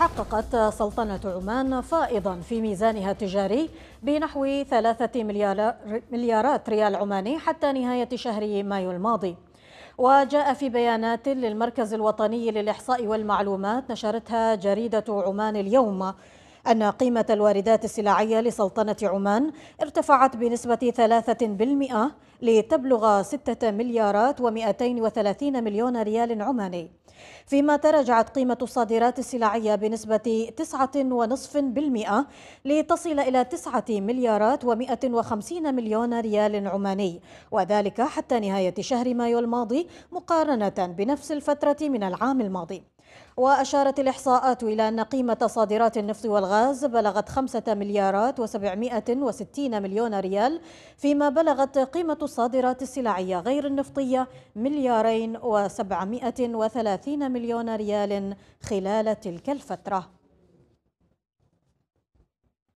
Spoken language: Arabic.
حققت سلطنة عمان فائضا في ميزانها التجاري بنحو ثلاثة مليارات ريال عماني حتى نهاية شهر مايو الماضي وجاء في بيانات للمركز الوطني للإحصاء والمعلومات نشرتها جريدة عمان اليوم أن قيمة الواردات السلعية لسلطنة عمان ارتفعت بنسبة 3% لتبلغ 6 مليارات و230 مليون ريال عماني فيما تراجعت قيمة الصادرات السلعية بنسبة 9.5% لتصل إلى 9 مليارات و150 مليون ريال عماني وذلك حتى نهاية شهر مايو الماضي مقارنة بنفس الفترة من العام الماضي وأشارت الإحصاءات إلى أن قيمة صادرات النفط والغاز بلغت 5 مليارات و760 مليون ريال فيما بلغت قيمة الصادرات السلعية غير النفطية مليارين و730 مليون ريال خلال تلك الفترة